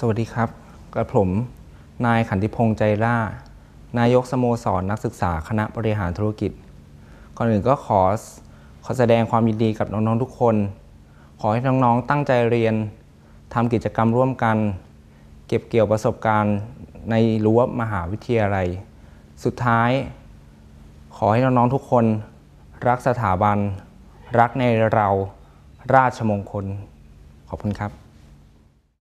สวัสดีครับ กระผมนายขันติพงษ์ใจล่า นายกสโมสรนนักศึกษาคณะบริหารธุรกิจ ก่อนอื่นก็ขอขอแสดงความยินดีกับน้องๆทุกคน ขอให้น้องๆ ตั้งใจเรียนทำกิจกรรมร่วมกัน เก็บเกี่ยวประสบการณ์ในรั้วมหาวิทยาลัย สุดท้าย ขอให้น้องๆทุกคน รักสถาบัน รักในเราราชมงคล ขอบคุณครับ